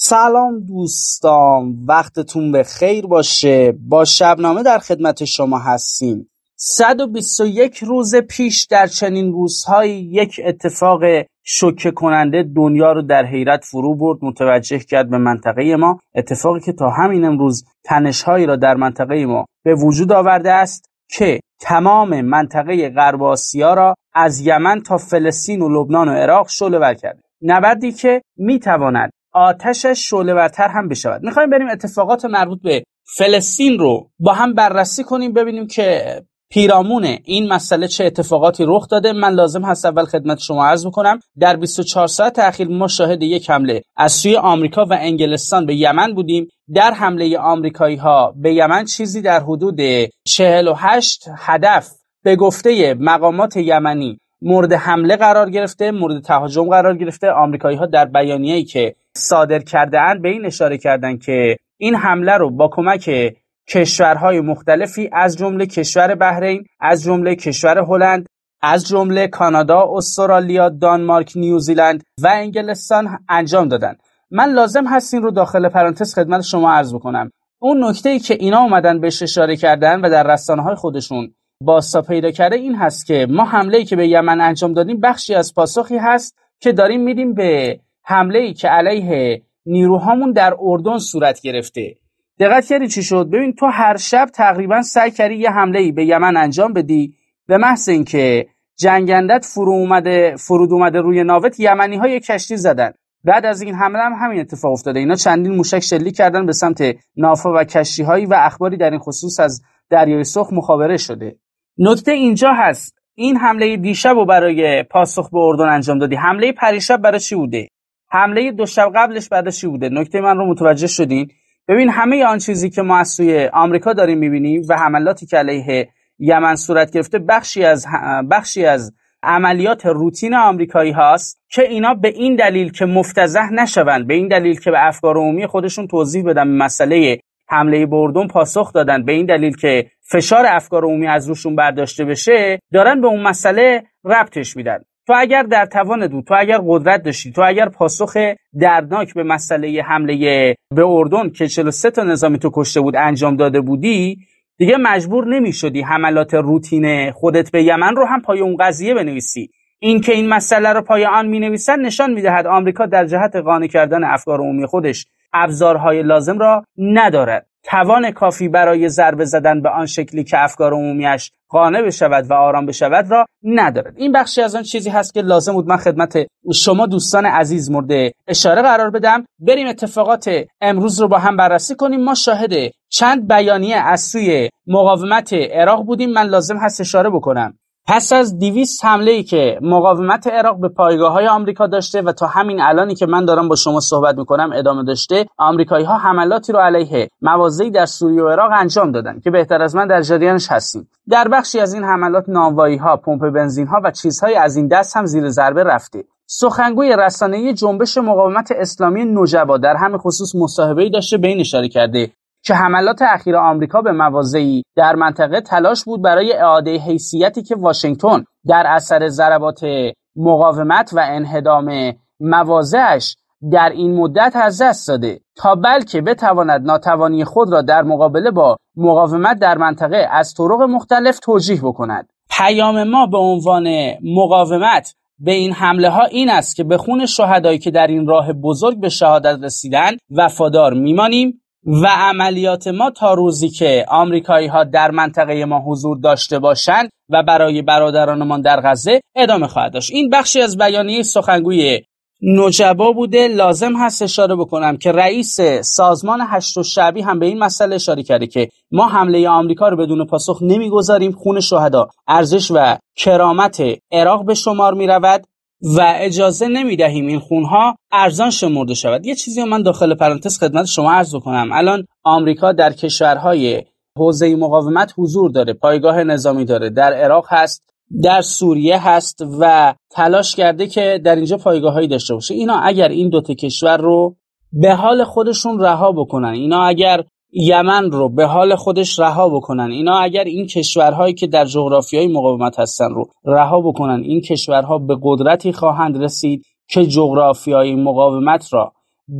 سلام دوستان وقتتون به خیر باشه با شبنامه در خدمت شما هستیم 121 روز پیش در چنین روزهایی یک اتفاق شوکه کننده دنیا رو در حیرت فرو برد متوجه کرد به منطقه ما اتفاقی که تا همین امروز تنشهایی را در منطقه ما به وجود آورده است که تمام منطقه غرب آسیا را از یمن تا فلسطین و لبنان و عراق شعله کرده نبردی که میتواند آتشش برتر هم بشود میخوایم بریم اتفاقات مربوط به فلسطین رو با هم بررسی کنیم ببینیم که پیرامون این مسئله چه اتفاقاتی رخ داده من لازم هست اول خدمت شما عرض کنم. در 24 ساعت اخیر ما شاهد یک حمله از سوی آمریکا و انگلستان به یمن بودیم در حمله آمریکایی ها به یمن چیزی در حدود 48 هدف به گفته مقامات یمنی مورد حمله قرار گرفته مورد تهاجم قرار گرفته آمریکایی ها در بیانیه‌ای که صادر کرده اند به این اشاره کردن که این حمله رو با کمک کشورهای مختلفی از جمله کشور بحرین از جمله کشور هلند از جمله کانادا، استرالیا، دانمارک، نیوزیلند و انگلستان انجام دادند. من لازم هست این رو داخل پرانتز خدمت شما عرض بکنم. اون نکته ای که اینا اومدن بهش اشاره کردن و در رسانه های خودشون باستا پیدا کرده این هست که ما حمله ای که به یمن انجام دادیم بخشی از پاسخی هست که داریم میدیم به حمله ای که علیه نیروهامون در اردن صورت گرفته دقت کردی چی شد ببین تو هر شب تقریبا سعی کردی یه حمله ای به یمن انجام بدی به محض اینکه جنگندت فرو اومده فرود اومده روی ناوت یمنی های کشتی زدن بعد از این حمله هم همین اتفاق افتاده اینا چندین موشک شلیک کردن به سمت نافا و کشتی هایی و اخباری در این خصوص از دریای سرخ مخابره شده نکته اینجا هست این حمله دیشب و برای پاسخ به اردن انجام دادی حمله پریشب برای چی بوده حمله دو شب قبلش بعدشی چی بوده نکته من رو متوجه شدین ببین همه آن چیزی که ما از سوی آمریکا داریم میبینیم و حملاتی که علیه یمن صورت گرفته بخشی از بخشی از عملیات روتین آمریکایی هاست که اینا به این دلیل که مفتزه نشوند به این دلیل که به افکار عمومی خودشون توضیح بدن مسئله حمله بردون پاسخ دادن به این دلیل که فشار افکار عمومی از روشون برداشته بشه دارن به اون مسئله ربطش میدن تو اگر در توان بود تو اگر قدرت داشتی تو اگر پاسخ دردناک به مسئله حمله به اردن که 43 تا نظامی تو کشته بود انجام داده بودی دیگه مجبور نمی شدی حملات روتین خودت به یمن رو هم پای اون قضیه بنویسی این که این مسئله رو پای آن می نویسن نشان می دهد آمریکا در جهت قانع کردن افکار عمومی خودش ابزارهای لازم را ندارد توان کافی برای ضربه زدن به آن شکلی که افکار عمومیش قانع بشود و آرام بشود را ندارد این بخشی از آن چیزی هست که لازم بود من خدمت شما دوستان عزیز مورد اشاره قرار بدم بریم اتفاقات امروز رو با هم بررسی کنیم ما شاهد چند بیانیه از سوی مقاومت عراق بودیم من لازم هست اشاره بکنم پس از دیویس حمله ای که مقاومت عراق به پایگاه های آمریکا داشته و تا همین الانی که من دارم با شما صحبت میکنم ادامه داشته آمریکایی ها حملاتی رو علیه مواضعی در سوریه و عراق انجام دادن که بهتر از من در جریانش هستیم در بخشی از این حملات نانوایی ها پمپ بنزین ها و چیزهای از این دست هم زیر ضربه رفته سخنگوی رسانه جنبش مقاومت اسلامی نوجوا در همه خصوص مصاحبه‌ای داشته به این اشاره کرده که حملات اخیر آمریکا به مواضعی در منطقه تلاش بود برای اعاده حیثیتی که واشنگتن در اثر ضربات مقاومت و انهدام مواضعش در این مدت از دست داده تا بلکه بتواند ناتوانی خود را در مقابله با مقاومت در منطقه از طرق مختلف توجیه بکند پیام ما به عنوان مقاومت به این حمله ها این است که به خون شهدایی که در این راه بزرگ به شهادت رسیدن وفادار میمانیم و عملیات ما تا روزی که آمریکایی ها در منطقه ما حضور داشته باشند و برای برادرانمان در غزه ادامه خواهد داشت این بخشی از بیانیه سخنگوی نجبا بوده لازم هست اشاره بکنم که رئیس سازمان هشت و هم به این مسئله اشاره کرده که ما حمله آمریکا رو بدون پاسخ نمیگذاریم خون شهدا ارزش و کرامت عراق به شمار می و اجازه نمی دهیم این خونها ارزان شمرده شود یه چیزی من داخل پرانتز خدمت شما عرض کنم الان آمریکا در کشورهای حوزه مقاومت حضور داره پایگاه نظامی داره در عراق هست در سوریه هست و تلاش کرده که در اینجا هایی داشته باشه اینا اگر این دوتا کشور رو به حال خودشون رها بکنن اینا اگر یمن رو به حال خودش رها بکنن اینا اگر این کشورهایی که در جغرافیای مقاومت هستن رو رها بکنن این کشورها به قدرتی خواهند رسید که جغرافیای مقاومت را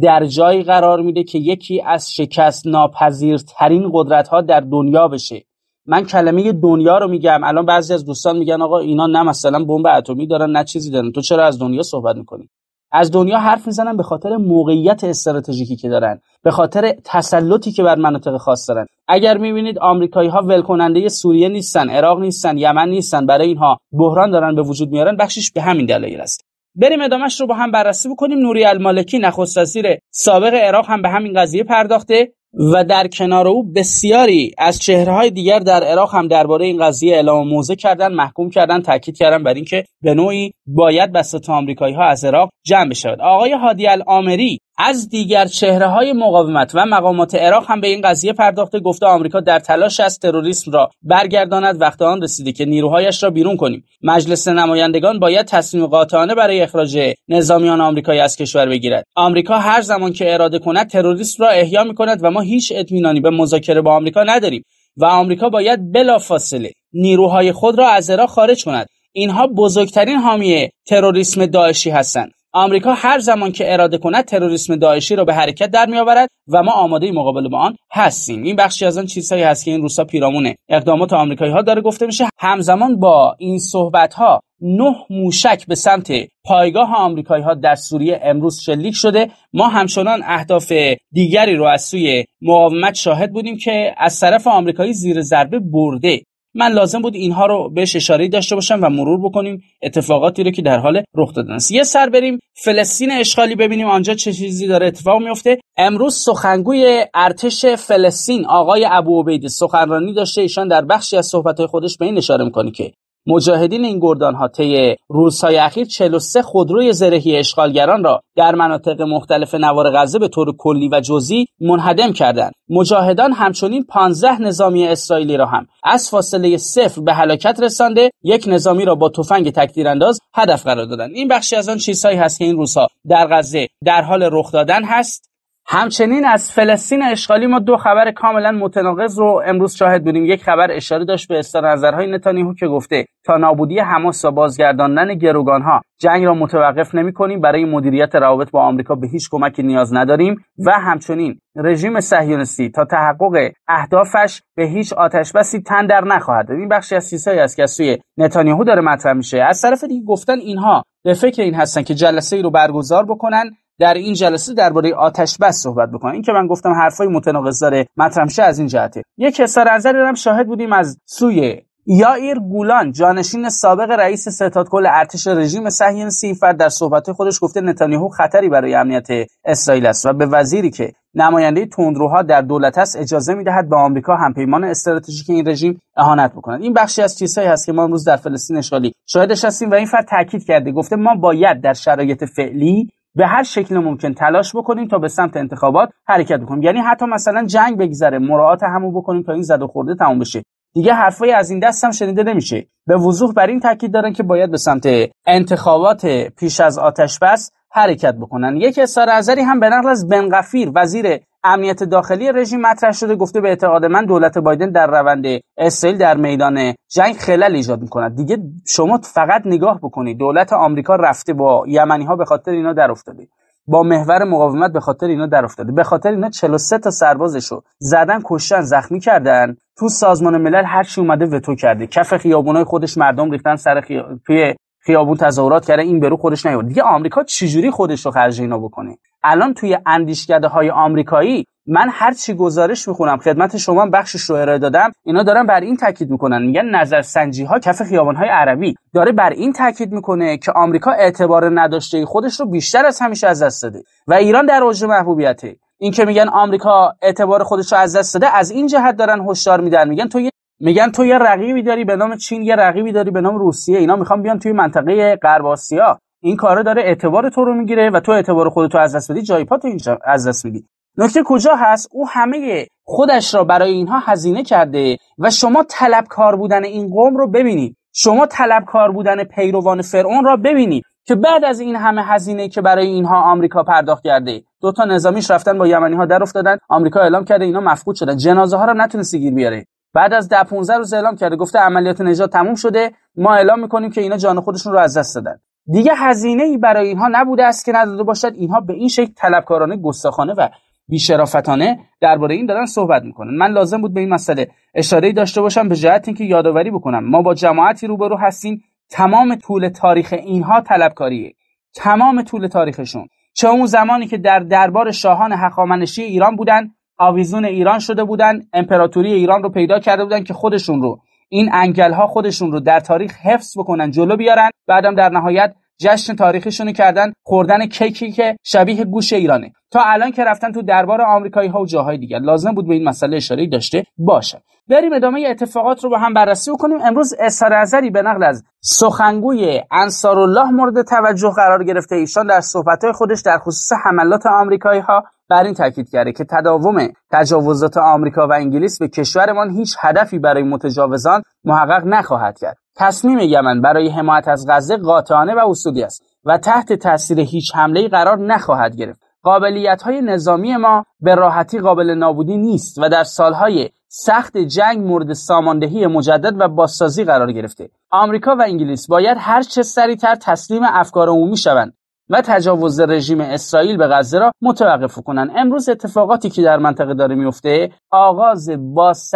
در جایی قرار میده که یکی از شکست ناپذیرترین قدرت ها در دنیا بشه من کلمه دنیا رو میگم الان بعضی از دوستان میگن آقا اینا نه مثلا بمب اتمی دارن نه چیزی دارن تو چرا از دنیا صحبت میکنی از دنیا حرف میزنن به خاطر موقعیت استراتژیکی که دارن به خاطر تسلطی که بر مناطق خاص دارن اگر میبینید آمریکایی ها ولکننده سوریه نیستن عراق نیستن یمن نیستن برای اینها بحران دارن به وجود میارن بخشش به همین دلایل است بریم ادامش رو با هم بررسی بکنیم نوری المالکی نخست وزیر سابق عراق هم به همین قضیه پرداخته و در کنار او بسیاری از چهرههای دیگر در عراق هم درباره این قضیه اعلام موضع کردن محکوم کردن تاکید کردن بر اینکه به نوعی باید بسط آمریکایی ها از عراق جمع بشود آقای هادی العامری از دیگر چهره های مقاومت و مقامات عراق هم به این قضیه پرداخته گفته آمریکا در تلاش است تروریسم را برگرداند وقت آن رسیده که نیروهایش را بیرون کنیم مجلس نمایندگان باید تصمیم قاطعانه برای اخراج نظامیان آمریکایی از کشور بگیرد آمریکا هر زمان که اراده کند تروریسم را احیا می کند و ما هیچ اطمینانی به مذاکره با آمریکا نداریم و آمریکا باید بلافاصله نیروهای خود را از عراق خارج کند اینها بزرگترین حامی تروریسم داعشی هستند آمریکا هر زمان که اراده کند تروریسم داعشی را به حرکت در میآورد و ما آماده مقابل با آن هستیم این بخشی از آن چیزهایی هست که این روسا پیرامونه اقدامات آمریکایی ها داره گفته میشه همزمان با این صحبت ها نه موشک به سمت پایگاه آمریکایی ها در سوریه امروز شلیک شده ما همچنان اهداف دیگری رو از سوی مقاومت شاهد بودیم که از طرف آمریکایی زیر ضربه برده من لازم بود اینها رو بهش اشاره داشته باشم و مرور بکنیم اتفاقاتی رو که در حال رخ دادن است یه سر بریم فلسطین اشغالی ببینیم آنجا چه چیزی داره اتفاق میفته امروز سخنگوی ارتش فلسطین آقای ابو عبید سخنرانی داشته ایشان در بخشی از صحبت‌های خودش به این اشاره میکنه که مجاهدین این گردان ها طی روزهای اخیر 43 خودروی زرهی اشغالگران را در مناطق مختلف نوار غزه به طور کلی و جزئی منهدم کردند مجاهدان همچنین 15 نظامی اسرائیلی را هم از فاصله صفر به هلاکت رسانده یک نظامی را با تفنگ تکدیرانداز هدف قرار دادند این بخشی از آن چیزهایی هست که این روزها در غزه در حال رخ دادن هست همچنین از فلسطین اشغالی ما دو خبر کاملا متناقض رو امروز شاهد بودیم یک خبر اشاره داشت به اظهار نظرهای نتانیاهو که گفته تا نابودی حماس و بازگرداندن گروگانها جنگ را متوقف نمی کنیم برای مدیریت روابط با آمریکا به هیچ کمکی نیاز نداریم و همچنین رژیم صهیونیستی تا تحقق اهدافش به هیچ آتشبسی تن در نخواهد این بخشی از چیزهایی است که سوی نتانیاهو داره مطرح میشه از طرف دیگه گفتن اینها به فکر این هستن که جلسه ای رو برگزار بکنن در این جلسه درباره آتش بس صحبت بکنم این که من گفتم حرفای متناقض داره مطرحش از این جهته یک اظهار نظر هم شاهد بودیم از سوی یائیر گولان جانشین سابق رئیس ستاد کل ارتش رژیم صهیون سیفر در صحبت خودش گفته نتانیاهو خطری برای امنیت اسرائیل است و به وزیری که نماینده تندروها در دولت است اجازه میدهد به آمریکا همپیمان استراتژیک این رژیم اهانت بکند این بخشی از چیزهایی هست که ما امروز در فلسطین اشغالی شاهدش هستیم و این فرد تاکید کرده گفته ما باید در شرایط فعلی به هر شکل ممکن تلاش بکنیم تا به سمت انتخابات حرکت بکنیم یعنی حتی مثلا جنگ بگذره مراعات همو بکنیم تا این زد و خورده تموم بشه دیگه حرفای از این دست هم شنیده نمیشه به وضوح بر این تاکید دارن که باید به سمت انتخابات پیش از آتش بس حرکت بکنن یک اظهار نظری هم به نقل از بنقفیر وزیر امنیت داخلی رژیم مطرح شده گفته به اعتقاد من دولت بایدن در روند اسرائیل در میدان جنگ خلل ایجاد میکند دیگه شما فقط نگاه بکنید دولت آمریکا رفته با یمنی ها به خاطر اینا در افتاده با محور مقاومت به خاطر اینا در افتاده به خاطر اینا 43 تا سربازشو زدن کشتن زخمی کردن تو سازمان ملل هر چی اومده وتو کرده کف خیابونای خودش مردم ریختن سر توی خیابون تظاهرات کرده این برو خودش نیورد دیگه آمریکا چجوری خودش رو خرج اینا بکنه الان توی اندیشکده های آمریکایی من هر چی گزارش میخونم خدمت شما بخشش رو ارائه دادم اینا دارن بر این تاکید میکنن میگن نظرسنجی ها کف خیابان های عربی داره بر این تاکید میکنه که آمریکا اعتبار نداشته خودش رو بیشتر از همیشه از دست داده و ایران در اوج محبوبیته این که میگن آمریکا اعتبار خودش رو از دست داده از این جهت دارن هشدار میدن میگن تو میگن تو یه رقیبی داری به نام چین یه رقیبی داری به نام روسیه اینا میخوان بیان توی منطقه غرب آسیا این کارا داره اعتبار تو رو میگیره و تو اعتبار خودتو از دست بدی جای پات اینجا از دست میدی نکته کجا هست او همه خودش را برای اینها هزینه کرده و شما طلبکار بودن این قوم رو ببینی شما طلبکار بودن پیروان فرعون را ببینی که بعد از این همه هزینه که برای اینها آمریکا پرداخت کرده دو تا نظامیش رفتن با یمنی ها در افتادن آمریکا اعلام کرده اینا مفقود شدن جنازه ها رو نتونسته گیر بیاره بعد از ده 15 روز اعلام کرده گفته عملیات نجات تموم شده ما اعلام میکنیم که اینا جان خودشون رو از دست دادن دیگه هزینه ای برای اینها نبوده است که نداده باشد اینها به این شکل طلبکارانه گستاخانه و بیشرافتانه درباره این دادن صحبت میکنن من لازم بود به این مسئله اشاره داشته باشم به جهت اینکه یادآوری بکنم ما با جماعتی روبرو هستیم تمام طول تاریخ اینها طلبکاریه تمام طول تاریخشون چه اون زمانی که در دربار شاهان هخامنشی ایران بودن آویزون ایران شده بودن امپراتوری ایران رو پیدا کرده بودن که خودشون رو این انگل ها خودشون رو در تاریخ حفظ بکنن جلو بیارن بعدم در نهایت جشن تاریخیشونو کردن خوردن کیکی که شبیه گوش ایرانه تا الان که رفتن تو دربار آمریکایی ها و جاهای دیگر لازم بود به این مسئله اشاره داشته باشه بریم ادامه اتفاقات رو با هم بررسی کنیم امروز اظهار نظری به نقل از سخنگوی الله مورد توجه قرار گرفته ایشان در های خودش در خصوص حملات آمریکایی ها بر این تاکید کرده که تداوم تجاوزات آمریکا و انگلیس به کشورمان هیچ هدفی برای متجاوزان محقق نخواهد کرد تصمیم یمن برای حمایت از غزه قاطعانه و اصولی است و تحت تاثیر هیچ حمله قرار نخواهد گرفت قابلیت های نظامی ما به راحتی قابل نابودی نیست و در سالهای سخت جنگ مورد ساماندهی مجدد و بازسازی قرار گرفته آمریکا و انگلیس باید هر چه سریعتر تسلیم افکار عمومی شوند و تجاوز رژیم اسرائیل به غزه را متوقف کنند امروز اتفاقاتی که در منطقه داره میفته آغاز باز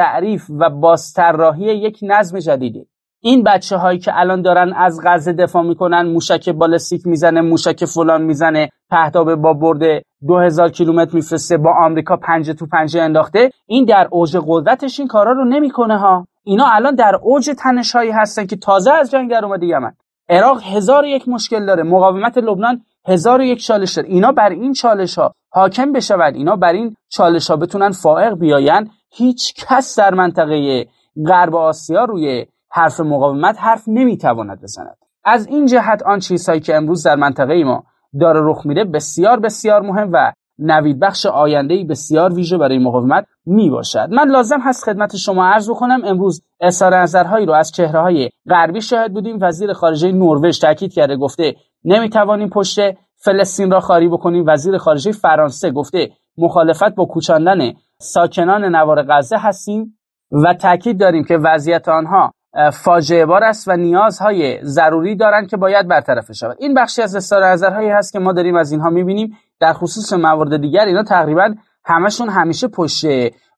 و بازطراحی یک نظم جدیده این بچه هایی که الان دارن از غزه دفاع میکنن موشک بالستیک میزنه موشک فلان میزنه پهتابه با برده 2000 کیلومتر میفرسته با آمریکا پنجه تو پنجه انداخته این در اوج قدرتش این کارا رو نمیکنه ها اینا الان در اوج تنش هایی هستن که تازه از جنگ در اومده یمن عراق هزار یک مشکل داره مقاومت لبنان هزار و یک چالش داره اینا بر این چالش حاکم بشود اینا بر این چالش بتونن فائق بیاین هیچ کس در منطقه غرب آسیا روی حرف مقاومت حرف نمیتواند بزند از این جهت آن چیزهایی که امروز در منطقه ما داره رخ میده بسیار بسیار مهم و نوید بخش آینده بسیار ویژه برای مقاومت می باشد من لازم هست خدمت شما عرض بکنم امروز اظهار نظرهایی رو از چهره های غربی شاهد بودیم وزیر خارجه نروژ تاکید کرده گفته نمی توانیم پشت فلسطین را خاری بکنیم وزیر خارجه فرانسه گفته مخالفت با کوچاندن ساکنان نوار غزه هستیم و تاکید داریم که وضعیت آنها فاجعه بار است و نیازهای ضروری دارند که باید برطرف شود این بخشی از استار نظرهایی هست که ما داریم از اینها میبینیم در خصوص موارد دیگر اینا تقریبا همشون همیشه پشت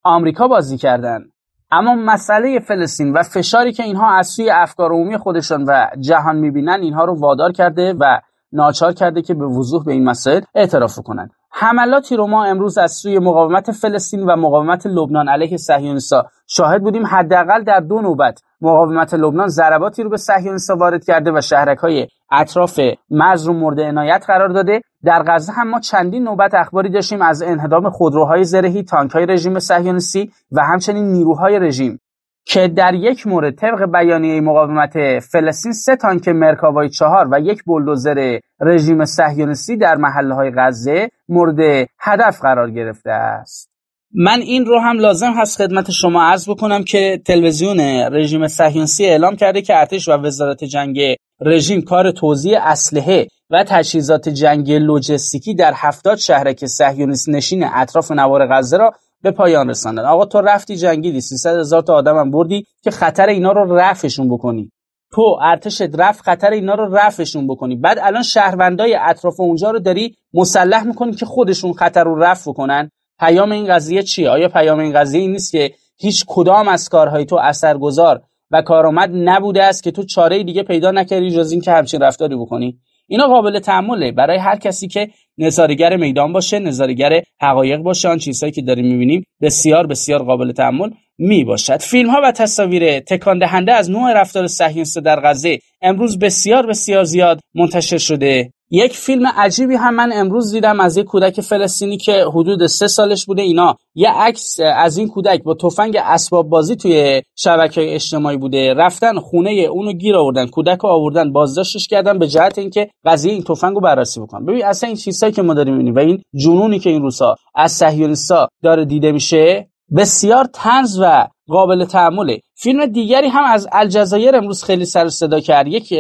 آمریکا بازی کردن اما مسئله فلسطین و فشاری که اینها از سوی افکار عمومی خودشان و جهان میبینن اینها رو وادار کرده و ناچار کرده که به وضوح به این مسائل اعتراف کنند حملاتی رو ما امروز از سوی مقاومت فلسطین و مقاومت لبنان علیه سهیونسا شاهد بودیم حداقل در دو نوبت مقاومت لبنان ضرباتی رو به سهیونسا وارد کرده و های اطراف مرز رو مورد عنایت قرار داده در غزه هم ما چندین نوبت اخباری داشتیم از انهدام خودروهای زرهی تانکهای رژیم صهیونیستی و همچنین نیروهای رژیم که در یک مورد طبق بیانیه مقاومت فلسطین سه تانک مرکاوای چهار و یک بلدوزر رژیم صهیونیستی در محله های غزه مورد هدف قرار گرفته است من این رو هم لازم هست خدمت شما عرض بکنم که تلویزیون رژیم صهیونیستی اعلام کرده که ارتش و وزارت جنگ رژیم کار توزیع اسلحه و تجهیزات جنگ لوجستیکی در هفتاد شهرک صهیونیست نشین اطراف نوار غزه را به پایان رساندن آقا تو رفتی جنگیدی 300 هزار تا آدمم بردی که خطر اینا رو رفشون بکنی تو ارتشت رفت خطر اینا رو رفشون بکنی بعد الان شهروندای اطراف اونجا رو داری مسلح میکنی که خودشون خطر رو رف بکنن پیام این قضیه چیه آیا پیام این قضیه این نیست که هیچ کدام از کارهای تو اثرگذار و کارآمد نبوده است که تو چاره دیگه پیدا نکردی جز اینکه همچین رفتاری بکنی اینا قابل تحمله برای هر کسی که نظارگر میدان باشه نظارگر حقایق باشه آن چیزهایی که داریم میبینیم بسیار بسیار قابل تحمل می باشد فیلم ها و تصاویر تکان دهنده از نوع رفتار صهیونیست در غزه امروز بسیار بسیار زیاد منتشر شده یک فیلم عجیبی هم من امروز دیدم از یک کودک فلسطینی که حدود سه سالش بوده اینا یه عکس از این کودک با تفنگ اسباب بازی توی شبکه اجتماعی بوده رفتن خونه اونو گیر آوردن کودک رو آوردن بازداشتش کردن به جهت اینکه قضیه این تفنگ رو بررسی بکنن ببین اصلا این چیزایی که ما داریم میبینیم و این جنونی که این روزها از صهیونیستا داره دیده میشه بسیار تنز و قابل تعمله فیلم دیگری هم از الجزایر امروز خیلی سر صدا کرد یک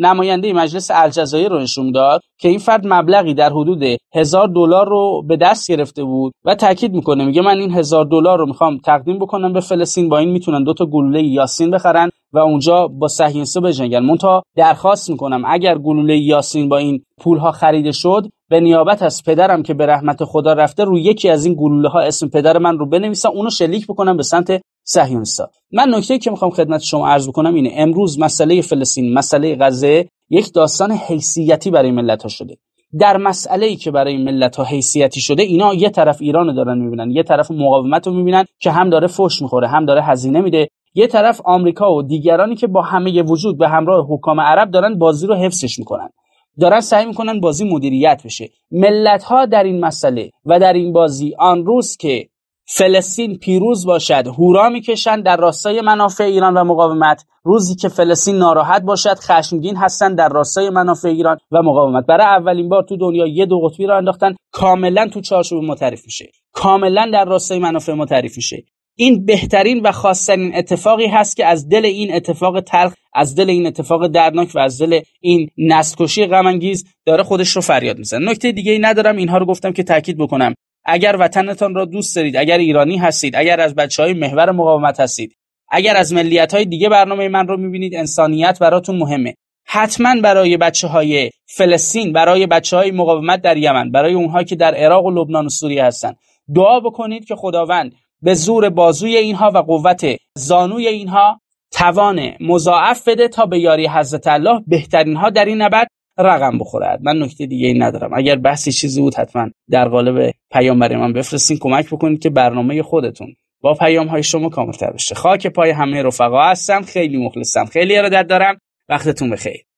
نماینده مجلس الجزایر رو نشون داد که این فرد مبلغی در حدود هزار دلار رو به دست گرفته بود و تاکید میکنه میگه من این هزار دلار رو میخوام تقدیم بکنم به فلسطین با این میتونن دو تا گلوله یاسین بخرن و اونجا با سهینسه بجنگن تا درخواست میکنم اگر گلوله یاسین با این پولها خریده شد به نیابت از پدرم که به رحمت خدا رفته روی یکی از این گلوله ها اسم پدر من رو بنویسم اونو شلیک بکنم به سمت صهیونیستا من نکته که میخوام خدمت شما عرض بکنم اینه امروز مسئله فلسطین مسئله غزه یک داستان حیثیتی برای ملت ها شده در مسئله ای که برای ملت ها حیثیتی شده اینا یه طرف ایران دارن میبینن یه طرف مقاومت رو میبینن که هم داره فوش میخوره هم داره هزینه میده یه طرف آمریکا و دیگرانی که با همه وجود به همراه حکام عرب دارن بازی رو حفظش میکنن دارن سعی میکنن بازی مدیریت بشه ملت ها در این مسئله و در این بازی آن روز که فلسطین پیروز باشد هورا میکشن در راستای منافع ایران و مقاومت روزی که فلسطین ناراحت باشد خشمگین هستند در راستای منافع ایران و مقاومت برای اولین بار تو دنیا یه دو قطبی را انداختن کاملا تو چارچوب ما میشه کاملا در راستای منافع ما میشه این بهترین و خاصترین اتفاقی هست که از دل این اتفاق تلخ از دل این اتفاق دردناک و از دل این نسکشی غمانگیز داره خودش رو فریاد میزنه نکته دیگه ای ندارم اینها رو گفتم که تاکید بکنم اگر وطنتان را دوست دارید اگر ایرانی هستید اگر از بچه های محور مقاومت هستید اگر از ملیت های دیگه برنامه من رو میبینید انسانیت براتون مهمه حتما برای بچه های فلسطین برای بچه های مقاومت در یمن برای اونها که در عراق و لبنان و سوریه هستن دعا بکنید که خداوند به زور بازوی اینها و قوت زانوی اینها توان مضاعف بده تا به یاری حضرت الله بهترین ها در این نبرد رقم بخورد من نکته دیگه ای ندارم اگر بحثی چیزی بود حتما در قالب پیام برای من بفرستین کمک بکنید که برنامه خودتون با پیام های شما کاملتر بشه خاک پای همه رفقا هستم خیلی مخلصم خیلی ارادت دارم وقتتون بخیر